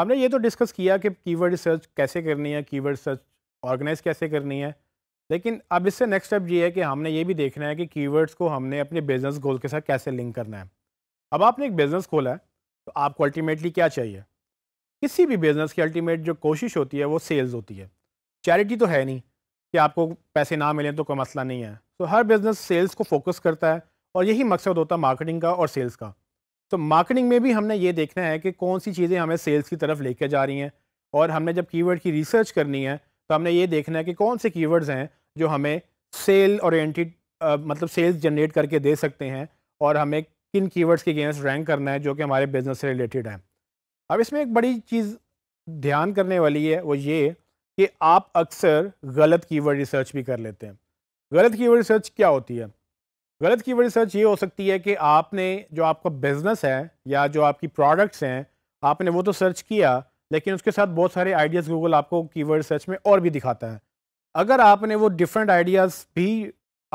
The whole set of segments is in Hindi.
हमने ये तो डिस्कस किया कि कीवर्ड रिसर्च कैसे करनी है कीवर्ड सर्च ऑर्गेनाइज कैसे करनी है लेकिन अब इससे नेक्स्ट स्टेप ये है कि हमने ये भी देखना है कि कीवर्ड्स को हमने अपने बिज़नेस गोल के साथ कैसे लिंक करना है अब आपने एक बिज़नेस खोला है तो आपको अल्टीमेटली क्या चाहिए किसी भी बिज़नेस की अल्टीमेट जो कोशिश होती है वो सेल्स होती है चैरिटी तो है नहीं कि आपको पैसे ना मिलें तो कोई मसला नहीं है तो हर बिज़नेस सेल्स को फोकस करता है और यही मकसद होता है मार्केटिंग का और सेल्स का तो मार्केटिंग में भी हमने ये देखना है कि कौन सी चीज़ें हमें सेल्स की तरफ लेके जा रही हैं और हमने जब कीवर्ड की रिसर्च करनी है तो हमने ये देखना है कि कौन से कीवर्ड्स हैं जो हमें सेल ओरिएंटेड मतलब सेल्स जनरेट करके दे सकते हैं और हमें किन कीवर्ड्स के गेंस रैंक करना है जो कि हमारे बिज़नेस से रिलेटेड हैं अब इसमें एक बड़ी चीज़ ध्यान करने वाली है वो ये कि आप अक्सर गलत कीवर्ड रिसर्च भी कर लेते हैं गलत कीवर्ड रिसर्च क्या होती है गलत कीवर्ड रिसर्च ये हो सकती है कि आपने जो आपका बिज़नेस है या जो आपकी प्रोडक्ट्स हैं आपने वो तो सर्च किया लेकिन उसके साथ बहुत सारे आइडियाज़ गूगल आपको कीवर्ड सर्च में और भी दिखाता है अगर आपने वो डिफरेंट आइडियाज़ भी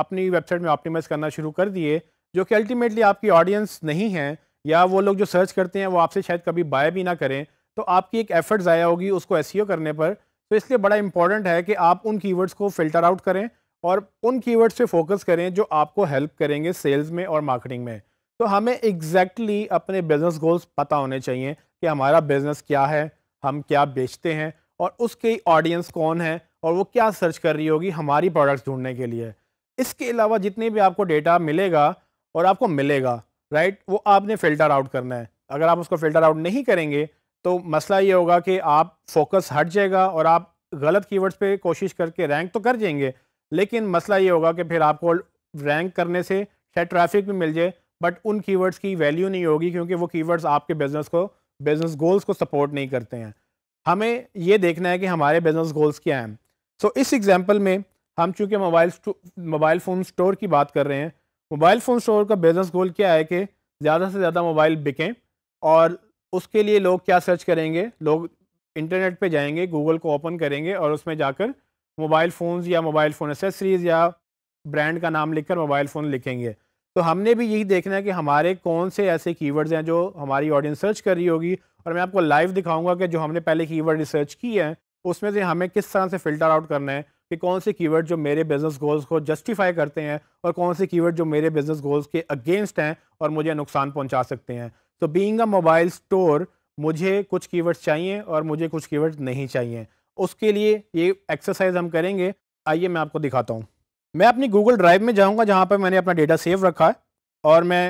अपनी वेबसाइट में ऑप्टिमाइज़ करना शुरू कर दिए जो कि अल्टीमेटली आपकी ऑडियंस नहीं है या वो लोग जो सर्च करते हैं वो आपसे शायद कभी बाय भी ना करें तो आपकी एक एफर्ट ज़ाया होगी उसको एस e करने पर तो इसलिए बड़ा इंपॉर्टेंट है कि आप उन कीवर्ड्स को फ़िल्टर आउट करें और उन कीवर्ड्स पे फोकस करें जो आपको हेल्प करेंगे सेल्स में और मार्केटिंग में तो हमें एग्जैक्टली exactly अपने बिज़नेस गोल्स पता होने चाहिए कि हमारा बिज़नेस क्या है हम क्या बेचते हैं और उसके ऑडियंस कौन है और वो क्या सर्च कर रही होगी हमारी प्रोडक्ट्स ढूंढने के लिए इसके अलावा जितने भी आपको डेटा मिलेगा और आपको मिलेगा राइट वो आपने फ़िल्टर आउट करना है अगर आप उसको फ़िल्टर आउट नहीं करेंगे तो मसला ये होगा कि आप फोकस हट जाएगा और आप गलत कीवर्ड्स पे कोशिश करके रैंक तो कर जाएंगे लेकिन मसला ये होगा कि फिर आपको रैंक करने से शायद ट्रैफिक भी मिल जाए बट उन कीवर्ड्स की वैल्यू नहीं होगी क्योंकि वो कीवर्ड्स आपके बिज़नेस को बिज़नेस गोल्स को सपोर्ट नहीं करते हैं हमें ये देखना है कि हमारे बिज़नेस गोल्स क्या हैं सो so, इस एग्ज़ाम्पल में हम चूँकि मोबाइल मोबाइल फ़ोन स्टोर की बात कर रहे हैं मोबाइल फ़ोन स्टोर का बिज़नेस गोल क्या है कि ज़्यादा से ज़्यादा मोबाइल बिकें और उसके लिए लोग क्या सर्च करेंगे लोग इंटरनेट पे जाएंगे गूगल को ओपन करेंगे और उसमें जाकर मोबाइल फ़ोन्स या मोबाइल फ़ोन एसेसरीज़ या ब्रांड का नाम लिखकर मोबाइल फ़ोन लिखेंगे तो हमने भी यही देखना है कि हमारे कौन से ऐसे कीवर्ड्स हैं जो हमारी ऑडियंस सर्च कर रही होगी और मैं आपको लाइव दिखाऊंगा कि जो हमने पहले कीवर्ड रिसर्च किए हैं उसमें से हमें किस तरह से फ़िल्टर आउट करना है कि कौन से कीवर्ड जो मेरे बिज़नेस गोल्स को जस्टिफाई करते हैं और कौन से कीवर्ड जो मेरे बिज़नेस गोल्स के अगेंस्ट हैं और मुझे नुकसान पहुँचा सकते हैं तो बींग अ मोबाइल स्टोर मुझे कुछ कीवर्ड्स चाहिए और मुझे कुछ कीवर्ड्स नहीं चाहिए उसके लिए ये एक्सरसाइज हम करेंगे आइए मैं आपको दिखाता हूँ मैं अपनी गूगल ड्राइव में जाऊँगा जहाँ पर मैंने अपना डेटा सेव रखा है और मैं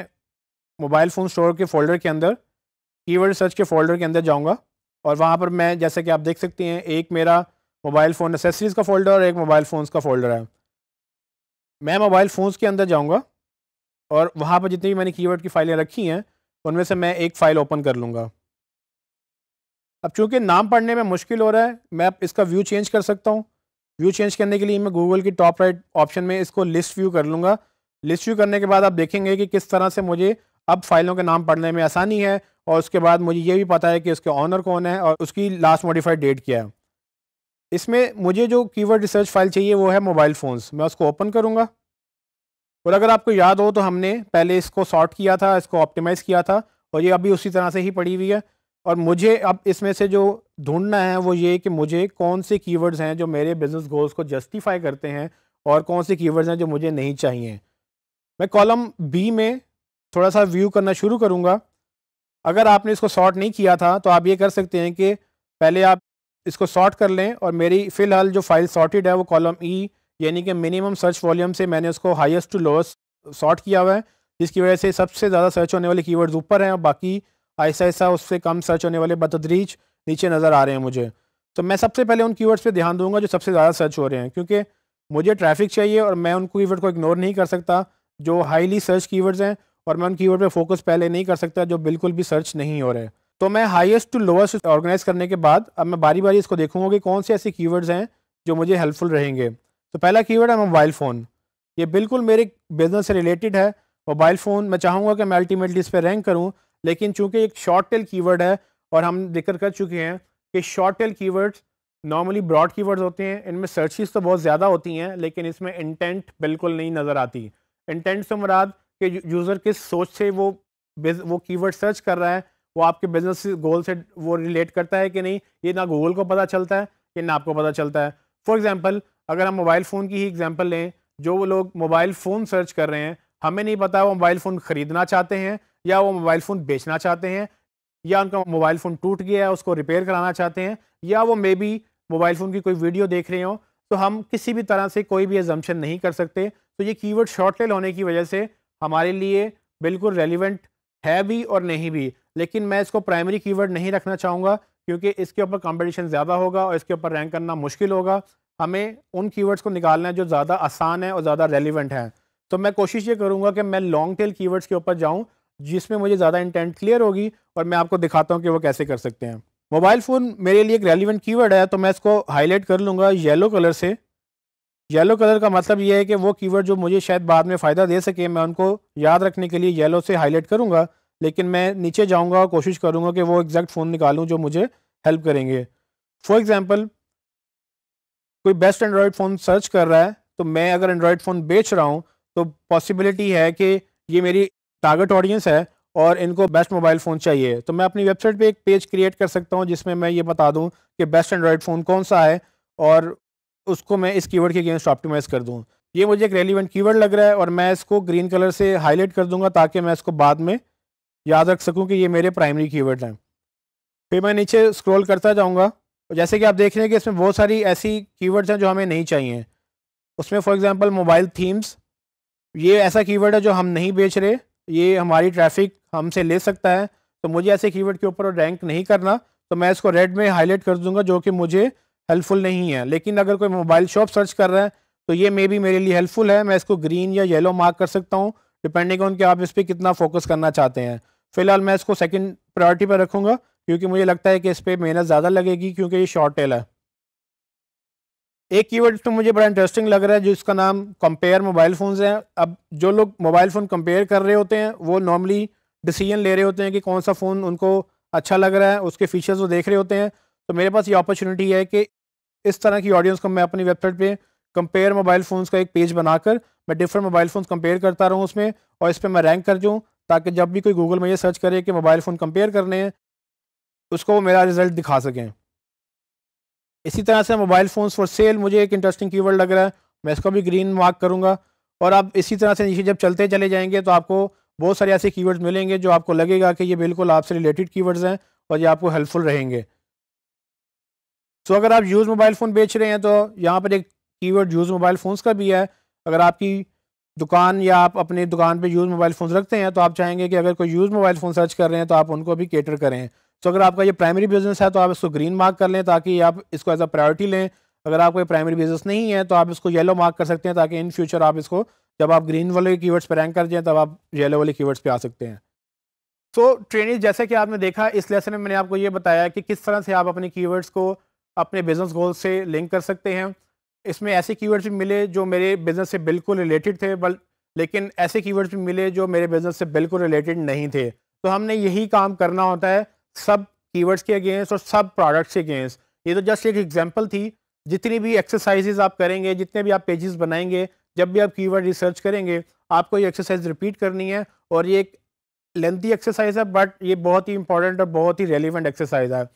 मोबाइल फ़ोन स्टोर के फ़ोल्डर के अंदर कीवर्ड सर्च के फ़ोल्डर के अंदर जाऊँगा और वहाँ पर मैं जैसे कि आप देख सकते हैं एक मेरा मोबाइल फ़ोन एसेसरीज़ का फ़ोल्डर और एक मोबाइल फ़ोन्स का फ़ोल्डर है मैं मोबाइल फ़ोन्स के अंदर जाऊँगा और वहाँ पर जितनी भी मैंने कीवर्ड की फ़ाइलें रखी हैं उनमें से मैं एक फ़ाइल ओपन कर लूँगा अब चूंकि नाम पढ़ने में मुश्किल हो रहा है मैं इसका व्यू चेंज कर सकता हूँ व्यू चेंज करने के लिए मैं गूगल की टॉप राइट ऑप्शन में इसको लिस्ट व्यू कर लूँगा लिस्ट व्यू करने के बाद आप देखेंगे कि किस तरह से मुझे अब फाइलों के नाम पढ़ने में आसानी है और उसके बाद मुझे ये भी पता है कि उसके ऑनर कौन है और उसकी लास्ट मॉडिफाइड डेट क्या है इसमें मुझे जो कीवर्ड रिसर्च फाइल चाहिए वो है मोबाइल फ़ोन्स मैं उसको ओपन करूँगा और अगर आपको याद हो तो हमने पहले इसको सॉर्ट किया था इसको ऑप्टिमाइज़ किया था और ये अभी उसी तरह से ही पड़ी हुई है और मुझे अब इसमें से जो ढूंढना है वो ये कि मुझे कौन से कीवर्ड्स हैं जो मेरे बिजनेस गोल्स को जस्टिफाई करते हैं और कौन से कीवर्ड्स हैं जो मुझे नहीं चाहिए मैं कॉलम बी में थोड़ा सा व्यू करना शुरू करूँगा अगर आपने इसको सॉर्ट नहीं किया था तो आप ये कर सकते हैं कि पहले आप इसको सॉर्ट कर लें और मेरी फ़िलहाल जो फाइल सॉर्टेड है वो कॉलम ई e, यानी कि मिनिमम सर्च वॉल्यूम से मैंने उसको हाईएस्ट टू लोएस्ट सॉर्ट किया हुआ है जिसकी वजह से सबसे ज़्यादा सर्च होने वाले कीवर्ड्स ऊपर हैं और बाकी ऐसा ऐसा उससे कम सर्च होने वाले बतदरीज नीचे नज़र आ रहे हैं मुझे तो मैं सबसे पहले उन कीवर्ड्स पे ध्यान दूंगा जो सबसे ज़्यादा सर्च हो रहे हैं क्योंकि मुझे ट्रैफिक चाहिए और मैं उन कीवर्ड को इग्नोर नहीं कर सकता जो हाईली सर्च कीवर्ड्स हैं और मैं उन कीवर्ड पे फोकस पहले नहीं कर सकता जो बिल्कुल भी सर्च नहीं हो रहे तो मैं हाइस्ट टू लोवेस्ट ऑर्गेनाइज करने के बाद अब मैं बारी बारी इसको देखूंगा कि कौन से ऐसे कीवर्ड्स हैं जो मुझे हेल्पफुल रहेंगे तो पहला कीवर्ड है मोबाइल फ़ोन ये बिल्कुल मेरे बिजनेस से रिलेटेड है मोबाइल फ़ोन मैं चाहूँगा कि मैं अल्टीमेटली इस पर रैंक करूँ लेकिन चूंकि एक शॉर्ट टेल कीवर्ड है और हम जिक्र कर चुके हैं कि short tail keywords normally broad keywords होते हैं इनमें सर्चिज तो बहुत ज़्यादा होती हैं लेकिन इसमें इंटेंट बिल्कुल नहीं नज़र आती इंटेंट से मुराद कि यूज़र किस सोच से वो वो कीवर्ड सर्च कर रहा है वो आपके बिजनेस गोल से वो रिलेट करता है कि नहीं ये ना गूगल को पता चलता है कि ना आपको पता चलता है फॉर एग्ज़ाम्पल अगर हम मोबाइल फ़ोन की ही एग्ज़ाम्पल लें जो वो लोग मोबाइल फ़ोन सर्च कर रहे हैं हमें नहीं पता वो मोबाइल फ़ोन ख़रीदना चाहते हैं या वो मोबाइल फ़ोन बेचना चाहते हैं या उनका मोबाइल फ़ोन टूट गया है उसको रिपेयर कराना चाहते हैं या वो मे बी मोबाइल फ़ोन की कोई वीडियो देख रहे हो तो हम किसी भी तरह से कोई भी एजम्पन नहीं कर सकते तो ये कीवर्ड शॉर्ट टेल होने की वजह से हमारे लिए बिल्कुल रेलिवेंट है भी और नहीं भी लेकिन मैं इसको प्राइमरी कीवर्ड नहीं रखना चाहूँगा क्योंकि इसके ऊपर कंपटीशन ज़्यादा होगा और इसके ऊपर रैंक करना मुश्किल होगा हमें उन कीवर्ड्स को निकालना है जो ज़्यादा आसान है और ज़्यादा रेलिवेंट है तो मैं कोशिश ये करूँगा कि मैं लॉन्ग टेल कीवर्ड्स के ऊपर जाऊँ जिसमें मुझे ज़्यादा इंटेंट क्लियर होगी और मैं आपको दिखाता हूँ कि वो कैसे कर सकते हैं मोबाइल फ़ोन मेरे लिए एक रेलिवेंट कीवर्ड है तो मैं इसको हाईलाइट कर लूँगा येलो कलर से येलो कलर का मतलब ये है कि वो कीवर्ड जो मुझे शायद बाद में फ़ायदा दे सके मैं उनको याद रखने के लिए येलो से हाईलाइट करूँगा लेकिन मैं नीचे जाऊँगा और कोशिश करूँगा कि वो एग्जैक्ट फ़ोन निकालूँ जो मुझे हेल्प करेंगे फॉर एग्ज़ाम्पल कोई बेस्ट एंड्रॉयड फ़ोन सर्च कर रहा है तो मैं अगर एंड्रॉयड फ़ोन बेच रहा हूँ तो पॉसिबिलिटी है कि ये मेरी टारगेट ऑडियंस है और इनको बेस्ट मोबाइल फ़ोन चाहिए तो मैं अपनी वेबसाइट पे एक पेज क्रिएट कर सकता हूँ जिसमें मैं ये बता दूँ कि बेस्ट एंड्रॉयड फ़ोन कौन सा है और उसको मैं इस कीवर्ड के अगेंस्ट ऑप्टिमाइज़ कर दूँ ये मुझे एक रेलिवेंट कीवर्ड लग रहा है और मैं इसको ग्रीन कलर से हाईलाइट कर दूँगा ताकि मैं इसको बाद में याद रख सकूँ कि ये मेरे प्राइमरी कीवर्ड हैं फिर मैं नीचे स्क्रोल करता जाऊँगा जैसे कि आप देख रहे हैं कि इसमें बहुत सारी ऐसी कीवर्ड्स हैं जो हमें नहीं चाहिए उसमें फॉर एग्ज़ाम्पल मोबाइल थीम्स ये ऐसा कीवर्ड है जो हम नहीं बेच रहे ये हमारी ट्रैफिक हमसे ले सकता है तो मुझे ऐसे कीवर्ड के ऊपर रैंक नहीं करना तो मैं इसको रेड में हाईलाइट कर दूंगा जो कि मुझे हेल्पफुल नहीं है लेकिन अगर कोई मोबाइल शॉप सर्च कर रहा है तो ये मे भी मेरे लिए हेल्पफुल है मैं इसको ग्रीन या येलो मार्क कर सकता हूँ डिपेंडिंग ऑन कि आप इस पर कितना फोकस करना चाहते हैं फिलहाल मैं इसको सेकंड प्रायोरिटी पर रखूँगा क्योंकि मुझे लगता है कि इस पर मेहनत ज़्यादा लगेगी क्योंकि ये शॉर्ट टेल है एक कीवर्ड तो मुझे बड़ा इंटरेस्टिंग लग रहा है जो इसका नाम कंपेयर मोबाइल फ़ोन्स है अब जो लोग मोबाइल फ़ोन कंपेयर कर रहे होते हैं वो नॉर्मली डिसीजन ले रहे होते हैं कि कौन सा फ़ोन उनको अच्छा लग रहा है उसके फीचर्स वो देख रहे होते हैं तो मेरे पास ये अपॉर्चुनिटी है कि इस तरह की ऑडियंस को मैं अपनी वेबसाइट पर कंपेयर मोबाइल फ़ोन्स का एक पेज बनाकर मैं डिफरेंट मोबाइल फ़ोन कंपेयर करता रहूँ उसमें और इस पर मैं रैंक कर दूँ ताकि जब भी कोई गूगल में ये सर्च करे कि मोबाइल फ़ोन कंपेयर करने हैं उसको वो मेरा रिज़ल्ट दिखा सकें इसी तरह से मोबाइल फ़ोन्स फॉर सेल मुझे एक इंटरेस्टिंग कीवर्ड लग रहा है मैं इसको भी ग्रीन मार्क करूँगा और आप इसी तरह से नीचे जब चलते चले जाएंगे तो आपको बहुत सारे ऐसे कीवर्ड्स मिलेंगे जो आपको लगेगा कि ये बिल्कुल आपसे रिलेटेड कीवर्ड्स हैं और ये आपको हेल्पफुल रहेंगे सो so, अगर आप यूज़ मोबाइल फ़ोन बेच रहे हैं तो यहाँ पर एक कीवर्ड यूज़ मोबाइल फ़ोन्स का भी है अगर आपकी दुकान या आप अपनी दुकान पर यूज़ मोबाइल फ़ोन रखते हैं तो आप चाहेंगे कि अगर कोई यूज़ मोबाइल फ़ोन सर्च कर रहे हैं तो आप उनको भी केटर करें सो अगर आपका ये प्राइमरी बिजनेस है तो आप इसको ग्रीन मार्क कर लें ताकि आप इसको एज अ प्रायोरिटी लें अगर आपका ये प्राइमरी बिजनेस नहीं है तो आप इसको येलो मार्क कर सकते हैं ताकि इन फ्यूचर आप इसको जब आप ग्रीन वाले कीवर्ड्स पर रैंक कर जाएँ तब आप येलो वाले कीवर्ड्स पर आ सकते हैं सो so, ट्रेनिंग जैसे कि आपने देखा इस लेसन में मैंने आपको ये बताया कि किस तरह से आप अपने कीवर्ड्स को अपने बिज़नेस गोल से लिंक कर सकते हैं इसमें ऐसे कीवर्ड्स भी मिले जो मेरे बिज़नेस से बिल्कुल रिलेटेड थे बल लेकिन ऐसे कीवर्ड्स भी मिले जो मेरे बिज़नेस से बिल्कुल रिलेटेड नहीं थे तो हमने यही काम करना होता है सब कीवर्ड्स के अगेंस्ट और सब प्रोडक्ट्स के अगेंस्ट ये तो जस्ट एक एग्जांपल थी जितनी भी एक्सरसाइजेज आप करेंगे जितने भी आप पेजेस बनाएंगे जब भी आप कीवर्ड रिसर्च करेंगे आपको ये एक्सरसाइज रिपीट करनी है और ये एक लेंथी एक्सरसाइज है बट ये बहुत ही इंपॉर्टेंट और बहुत ही रेलिवेंट एक्सरसाइज है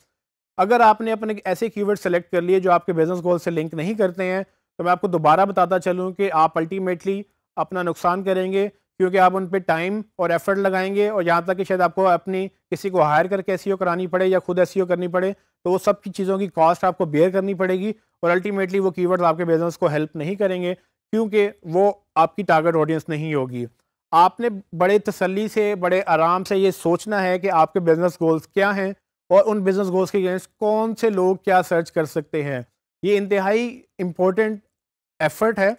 अगर आपने अपने ऐसे कीवर्ड सेलेक्ट कर लिए जो आपके बिजनेस गोल से लिंक नहीं करते हैं तो मैं आपको दोबारा बताता चलूँ कि आप अल्टीमेटली अपना नुकसान करेंगे क्योंकि आप उन पर टाइम और एफर्ट लगाएंगे और यहाँ तक कि शायद आपको अपनी किसी को हायर करके एस e करानी पड़े या खुद एस e करनी पड़े तो वो सब की चीज़ों की कॉस्ट आपको बेयर करनी पड़ेगी और अल्टीमेटली वो कीवर्ड्स आपके बिजनेस को हेल्प नहीं करेंगे क्योंकि वो आपकी टारगेट ऑडियंस नहीं होगी आपने बड़े तसली से बड़े आराम से ये सोचना है कि आपके बिज़नेस गोल्स क्या हैं और उन बिज़नेस गोल्स के अगेंस्ट कौन से लोग क्या सर्च कर सकते हैं ये इंतहाई इम्पोर्टेंट एफर्ट है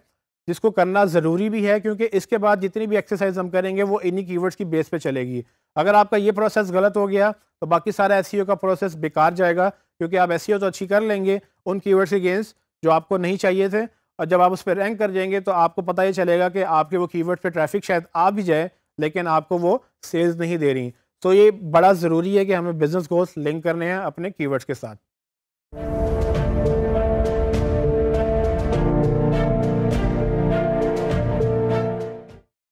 जिसको करना ज़रूरी भी है क्योंकि इसके बाद जितनी भी एक्सरसाइज हम करेंगे वो इन्हीं कीवर्ड्स की बेस पे चलेगी अगर आपका ये प्रोसेस गलत हो गया तो बाकी सारा एस e का प्रोसेस बेकार जाएगा क्योंकि आप एस e तो अच्छी कर लेंगे उन कीवर्ड्स के जो आपको नहीं चाहिए थे और जब आप उस पर रैंक कर जाएंगे तो आपको पता ही चलेगा कि आपके वो कीवर्ड पे ट्रैफिक शायद आ भी जाए लेकिन आपको वो सेल्स नहीं दे रही तो ये बड़ा ज़रूरी है कि हमें बिज़नेस गोल्स लिंक करने हैं अपने कीवर्ड्स के साथ